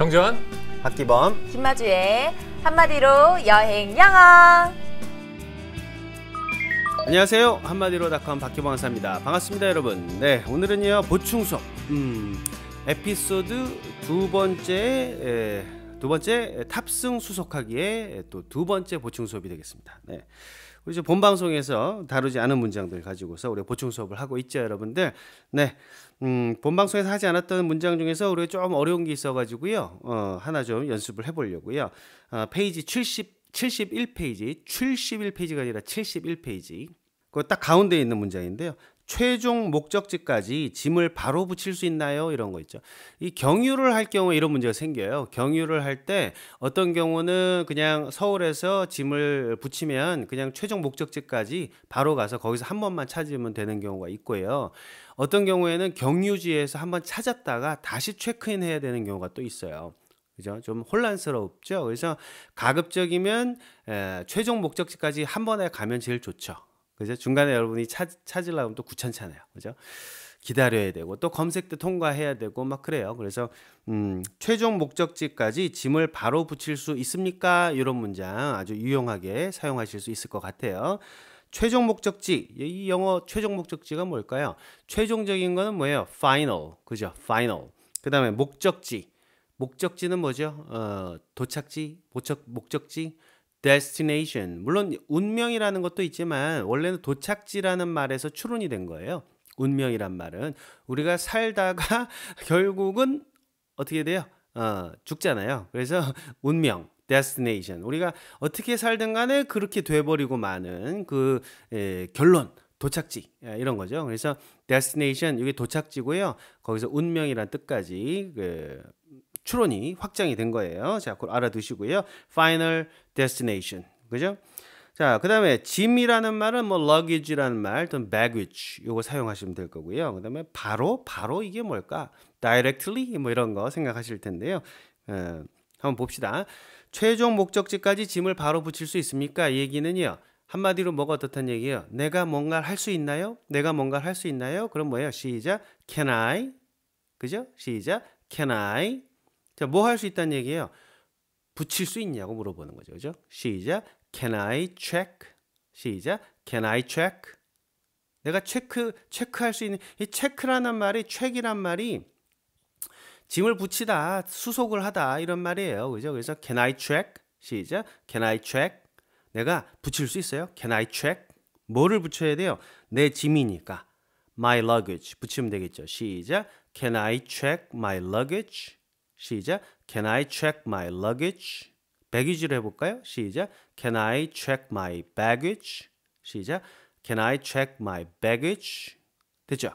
정재환 박기범 김마주의 한마디로 여행 영어 안녕하세요 한마디로 닷컴 박기범 강사입니다 반갑습니다 여러분 네 오늘은요 보충 수업 음, 에피소드 두 번째 에, 두 번째 탑승 수속하기에 또 두 번째 보충 수업이 되겠습니다 네. 우리 본 방송에서 다루지 않은 문장들 가지고서 우리 보충 수업을 하고 있죠, 여러분들. 네, 음, 본 방송에서 하지 않았던 문장 중에서 우리 가좀 어려운 게 있어가지고요, 어, 하나 좀 연습을 해보려고요. 어, 페이지 70 71페이지, 71페이지가 아니라 71페이지. 그딱 가운데 있는 문장인데요. 최종 목적지까지 짐을 바로 붙일 수 있나요? 이런 거 있죠. 이 경유를 할 경우에 이런 문제가 생겨요. 경유를 할 때 어떤 경우는 그냥 서울에서 짐을 붙이면 그냥 최종 목적지까지 바로 가서 거기서 한 번만 찾으면 되는 경우가 있고요. 어떤 경우에는 경유지에서 한 번 찾았다가 다시 체크인 해야 되는 경우가 또 있어요. 그죠? 좀 혼란스럽죠. 그래서 가급적이면 최종 목적지까지 한 번에 가면 제일 좋죠. 그죠? 중간에 여러분이 찾, 찾으려면또 귀찮잖아요. 그죠? 기다려야 되고 또 검색도 통과해야 되고 막 그래요. 그래서 음, 최종 목적지까지 짐을 바로 붙일 수 있습니까? 이런 문장 아주 유용하게 사용하실 수 있을 것 같아요. 최종 목적지 이 영어 최종 목적지가 뭘까요? 최종적인 거는 뭐예요? final 그죠? final 그 다음에 목적지 목적지는 뭐죠? 어, 도착지 목적 목적지 destination. 물론 운명이라는 것도 있지만 원래는 도착지라는 말에서 추론이 된 거예요. 운명이란 말은 우리가 살다가 결국은 어떻게 돼요? 어, 죽잖아요. 그래서 운명, destination. 우리가 어떻게 살든 간에 그렇게 돼버리고 마는 그 에, 예, 결론, 도착지 예, 이런 거죠. 그래서 destination 이게 도착지고요. 거기서 운명이란 뜻까지 그 추론이 확장이 된 거예요. 자, 그걸 알아두시고요. Final destination. 그죠? 자, 그 다음에 짐이라는 말은 뭐 luggage라는 말 또는 baggage 요거 사용하시면 될 거고요. 그 다음에 바로, 바로 이게 뭘까? directly 뭐 이런 거 생각하실 텐데요. 어, 한번 봅시다. 최종 목적지까지 짐을 바로 붙일 수 있습니까? 이 얘기는요. 한마디로 뭐가 어떻단 얘기예요? 내가 뭔가를 할 수 있나요? 내가 뭔가를 할 수 있나요? 그럼 뭐예요? 시작. Can I? 그죠? 시작. Can I 자, 뭐 할 수 있다는 얘기예요. 붙일 수 있냐고 물어보는 거죠. 그죠? 시작. Can I check? 시작. Can I check? 내가 체크 체크할 수 있는 이 체크라는 말이 책이란 말이 짐을 붙이다, 수속을 하다 이런 말이에요. 그죠? 그래서 can I check? 시작. can I check? 내가 붙일 수 있어요. can I check? 뭐를 붙여야 돼요? 내 짐이니까 my luggage 붙이면 되겠죠. 시작. can I check my luggage? 시작. Can I check my luggage? b a g g a 로 해볼까요? 시작. Can I check my baggage? 시작. Can I check my baggage? 됐죠?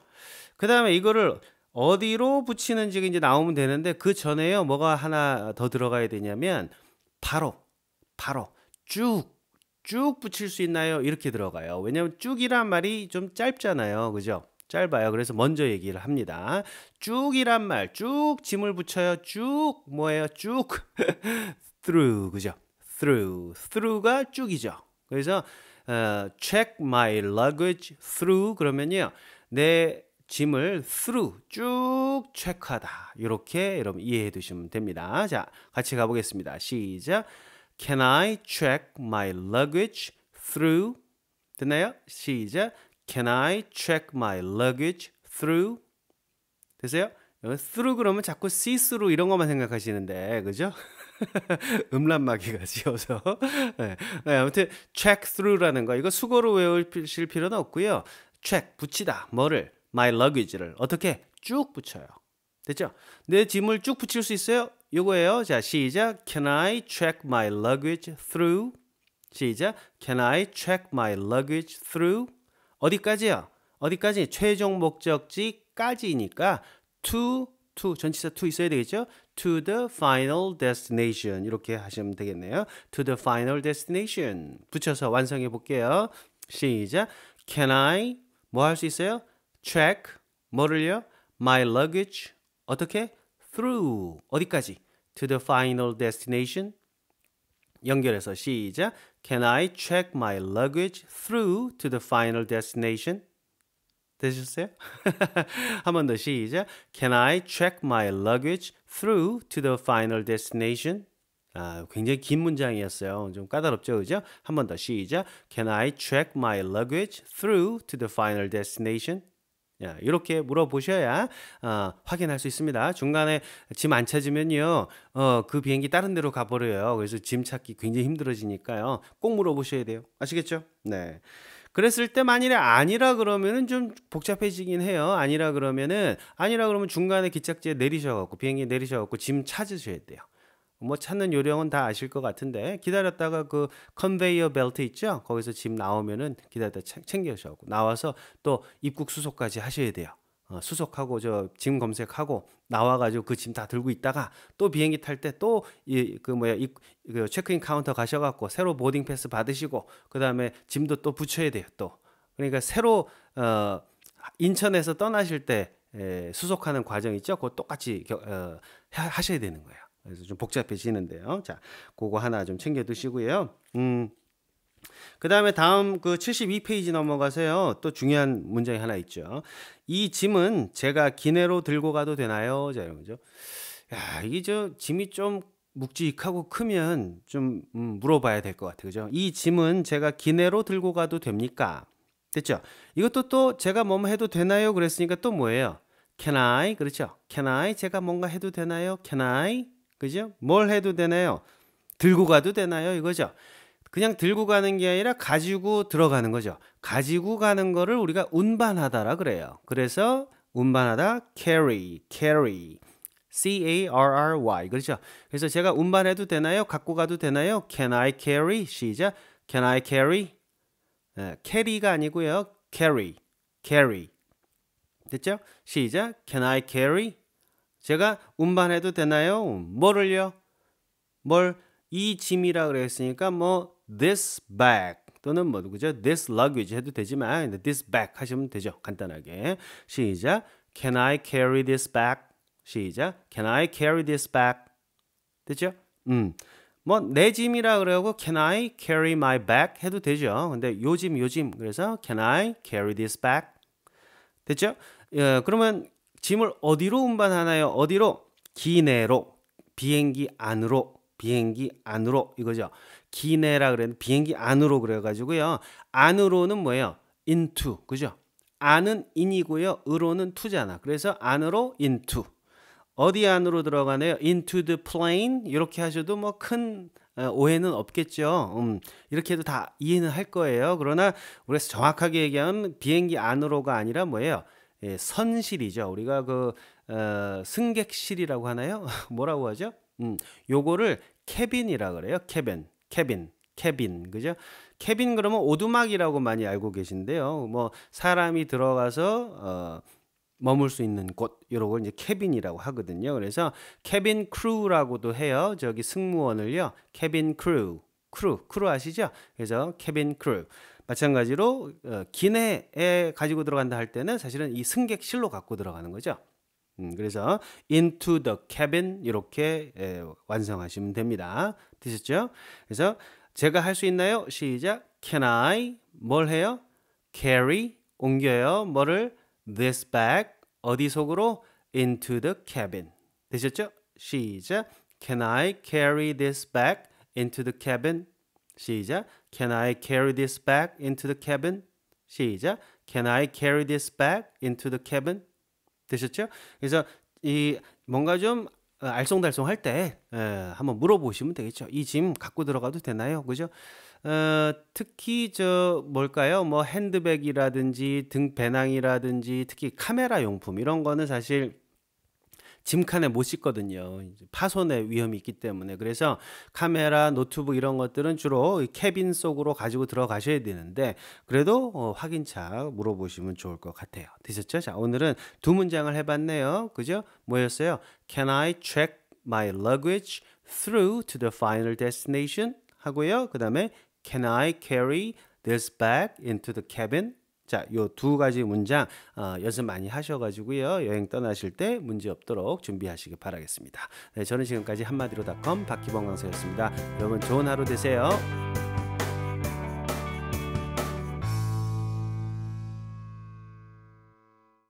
그 다음에 이거를 어디로 붙이는지 이제 나오면 되는데 그 전에요 뭐가 하나 더 들어가야 되냐면 바로 바로 쭉 쭉 붙일 수 있나요? 이렇게 들어가요. 왜냐면 쭉이란 말이 좀 짧잖아요, 그죠? 짧아요. 그래서 먼저 얘기를 합니다. 쭉이란 말, 쭉 짐을 붙여요. 쭉 뭐예요? 쭉 through 그죠? through through가 쭉이죠. 그래서 어, check my luggage through 그러면요 내 짐을 through 쭉 체크하다 이렇게 여러분 이해해 두시면 됩니다. 자 같이 가보겠습니다. 시작. Can I check my luggage through? 됐나요? 시작. Can I check my luggage through? 되세요? through 그러면 자꾸 see through 이런 것만 생각하시는데 그죠? 음란마귀가 지어서 네. 네, 아무튼 check through라는 거 이거 수고로 외우실 필요는 없고요. check 붙이다 뭐를 my luggage를 어떻게 쭉 붙여요. 됐죠? 내 짐을 쭉 붙일 수 있어요? 요거예요. 자, 시작. Can I check my luggage through? 시작. Can I check my luggage through? 어디까지요? 어디까지? 최종 목적지까지니까 to to 전치사 to 있어야 되겠죠? to the final destination 이렇게 하시면 되겠네요. to the final destination 붙여서 완성해 볼게요. 시작. Can I 뭐 할 수 있어요? check 뭐를요? my luggage 어떻게? through 어디까지? to the final destination 연결해서 시작 Can I check my luggage through to the final destination? 되셨어요? 한번 더 시작. Can I check my luggage through to the final destination? 아, 굉장히 긴 문장이었어요. 좀 까다롭죠, 그죠? 한 번 더 시작. Can I check my luggage through to the final destination? 예, 이렇게 물어보셔야 어, 확인할 수 있습니다. 중간에 짐 안 찾으면요, 어, 그 비행기 다른 데로 가버려요. 그래서 짐 찾기 굉장히 힘들어지니까요. 꼭 물어보셔야 돼요. 아시겠죠? 네. 그랬을 때 만일에 아니라 그러면은 좀 복잡해지긴 해요. 아니라 그러면은 아니라 그러면 중간에 기착지에 내리셔갖고 비행기 내리셔갖고 짐 찾으셔야 돼요. 뭐 찾는 요령은 다 아실 것 같은데 기다렸다가 그 컨베이어 벨트 있죠? 거기서 짐 나오면은 기다렸다 챙겨셔고 나와서 또 입국 수속까지 하셔야 돼요. 어, 수속하고 저 짐 검색하고 나와가지고 그 짐 다 들고 있다가 또 비행기 탈 때 또 이 그 뭐야 이 그 체크인 카운터 가셔갖고 새로 보딩 패스 받으시고 그 다음에 짐도 또 붙여야 돼요 또 그러니까 새로 어 인천에서 떠나실 때 에, 수속하는 과정 있죠 그거 똑같이 겨, 어, 하, 하셔야 되는 거예요. 그래서 좀 복잡해지는데요. 자, 그거 하나 좀 챙겨 두시고요. 음. 그 다음에 다음 그 72페이지 넘어가세요. 또 중요한 문장이 하나 있죠. 이 짐은 제가 기내로 들고 가도 되나요? 자, 여러분죠. 야, 이게 저 짐이 좀 묵직하고 크면 좀 음, 물어봐야 될 것 같아요. 그죠? 이 짐은 제가 기내로 들고 가도 됩니까? 됐죠? 이것도 또 제가 뭐뭐 해도 되나요? 그랬으니까 또 뭐예요? Can I? 그렇죠? Can I? 제가 뭔가 해도 되나요? Can I? 그죠? 뭘 해도 되나요? 들고 가도 되나요? 이거죠. 그냥 들고 가는 게 아니라 가지고 들어가는 거죠. 가지고 가는 거를 우리가 운반하다라 그래요. 그래서 운반하다 carry, carry. C A R R Y. 그렇죠? 그래서 제가 운반해도 되나요? 갖고 가도 되나요? Can I carry? 시작. Can I carry? 네, carry가 아니고요. carry. carry. 됐죠? 시작. Can I carry? 제가 운반해도 되나요? 뭐를요? 뭘 이 짐이라 그랬으니까 뭐 this bag 또는 뭐 그죠? this luggage 해도 되지만 this bag 하시면 되죠. 간단하게. 시작. Can I carry this bag? 시작. Can I carry this bag? 됐죠? 음. 뭐 내 짐이라 그러고 can I carry my bag 해도 되죠. 근데 요 짐 요 짐 그래서 can I carry this bag? 됐죠? 예, 그러면 짐을 어디로 운반하나요? 어디로? 기내로. 비행기 안으로. 비행기 안으로 이거죠. 기내라 그랬는데 비행기 안으로 그래가지고요. 안으로는 뭐예요? into 그죠? 안은 in이고요. 으로는 to잖아. 그래서 안으로 into 어디 안으로 들어가네요? into the plane 이렇게 하셔도 뭐큰 어, 오해는 없겠죠. 음, 이렇게 해도 다 이해는 할 거예요. 그러나 우리가 정확하게 얘기하면 비행기 안으로가 아니라 뭐예요? 예, 선실이죠. 우리가 그 어, 승객실이라고 하나요? 뭐라고 하죠? 음, 요거를 캐빈이라 그래요. 캐빈, 캐빈, 캐빈, 그죠? 캐빈 그러면 오두막이라고 많이 알고 계신데요. 뭐 사람이 들어가서 어, 머물 수 있는 곳 이런 걸 이제 캐빈이라고 하거든요. 그래서 캐빈 크루라고도 해요. 저기 승무원을요. 캐빈 크루, 크루, 크루 아시죠? 그래서 캐빈 크루. 마찬가지로 어, 기내에 가지고 들어간다 할 때는 사실은 이 승객실로 갖고 들어가는 거죠. 음, 그래서 into the cabin 이렇게 예, 완성하시면 됩니다. 되셨죠? 그래서 제가 할 수 있나요? 시작. Can I 뭘 해요? Carry 옮겨요. 뭐를 this bag 어디 속으로 into the cabin 되셨죠? 시작. Can I carry this bag into the cabin? 시작. Can I carry this bag into the cabin? 시작. Can I carry this bag into the cabin? 되셨죠? 그래서 이 뭔가 좀 어, 알쏭달쏭할 때 예, 한번 물어보시면 되겠죠. 이 짐 갖고 들어가도 되나요? 그죠? 어, 특히 저 뭘까요? 뭐 핸드백이라든지 등 배낭이라든지 특히 카메라 용품 이런 거는 사실 짐칸에 못 싣거든요. 파손의 위험이 있기 때문에 그래서 카메라, 노트북 이런 것들은 주로 캐빈 속으로 가지고 들어가셔야 되는데 그래도 어, 확인차 물어보시면 좋을 것 같아요. 되셨죠? 자, 오늘은 두 문장을 해봤네요. 그죠? 뭐였어요? Can I check my luggage through to the final destination? 하고요. 그 다음에 Can I carry this bag into the cabin? 자, 요 두 가지 문장 어, 연습 많이 하셔가지고요. 여행 떠나실 때 문제 없도록 준비하시길 바라겠습니다. 네, 저는 지금까지 한마디로닷컴 박기범 강사였습니다. 여러분 좋은 하루 되세요.